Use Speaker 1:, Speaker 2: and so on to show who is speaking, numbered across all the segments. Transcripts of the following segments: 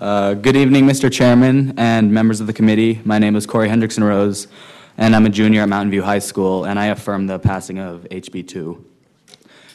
Speaker 1: Uh, good evening, Mr. Chairman and members of the committee. My name is Corey Hendrickson Rose, and I'm a junior at Mountain View High School, and I affirm the passing of HB 2.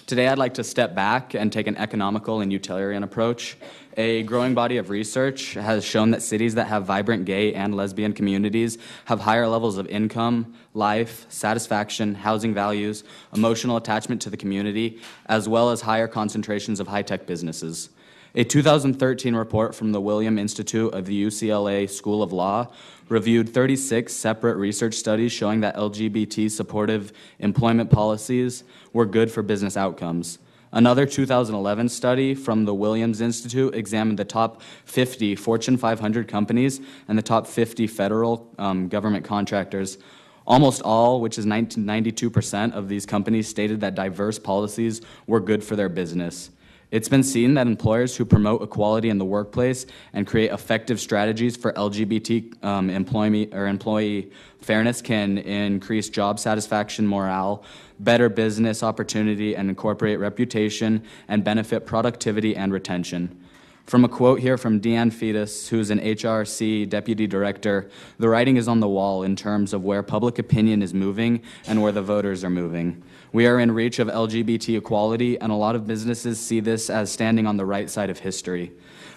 Speaker 1: Today, I'd like to step back and take an economical and utilitarian approach. A growing body of research has shown that cities that have vibrant gay and lesbian communities have higher levels of income, life, satisfaction, housing values, emotional attachment to the community, as well as higher concentrations of high tech businesses. A 2013 report from the William Institute of the UCLA School of Law reviewed 36 separate research studies showing that LGBT supportive employment policies were good for business outcomes. Another 2011 study from the Williams Institute examined the top 50 Fortune 500 companies and the top 50 federal um, government contractors. Almost all, which is 92% of these companies, stated that diverse policies were good for their business. It's been seen that employers who promote equality in the workplace and create effective strategies for LGBT um, employee or employee fairness can increase job satisfaction, morale, better business opportunity, and incorporate reputation and benefit productivity and retention. From a quote here from Deanne Fetus, who's an HRC deputy director, the writing is on the wall in terms of where public opinion is moving and where the voters are moving. We are in reach of LGBT equality, and a lot of businesses see this as standing on the right side of history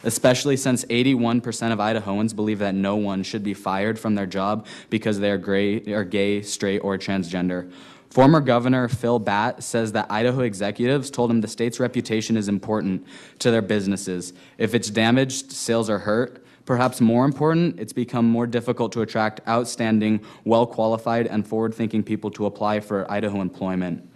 Speaker 1: especially since 81% of Idahoans believe that no one should be fired from their job because they are, gray, gay, straight, or transgender. Former Governor Phil Batt says that Idaho executives told him the state's reputation is important to their businesses. If it's damaged, sales are hurt. Perhaps more important, it's become more difficult to attract outstanding, well qualified, and forward thinking people to apply for Idaho employment.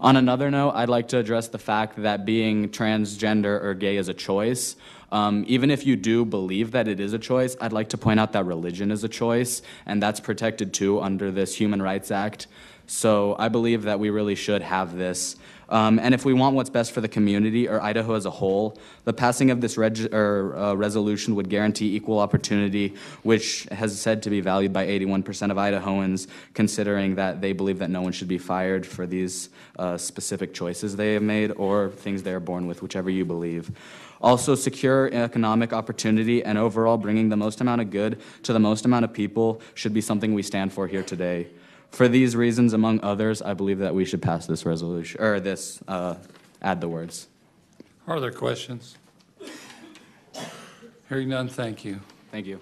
Speaker 1: On another note, I'd like to address the fact that being transgender or gay is a choice. Um, even if you do believe that it is a choice, I'd like to point out that religion is a choice, and that's protected too under this Human Rights Act. So I believe that we really should have this um, and if we want what's best for the community or Idaho as a whole, the passing of this reg- or, uh, resolution would guarantee equal opportunity, which has said to be valued by 81% of Idahoans, considering that they believe that no one should be fired for these uh, specific choices they have made or things they are born with, whichever you believe also secure economic opportunity and overall bringing the most amount of good to the most amount of people should be something we stand for here today. For these reasons, among others, I believe that we should pass this resolution, or this, uh, add the words. Are there questions? Hearing none, thank you. Thank you.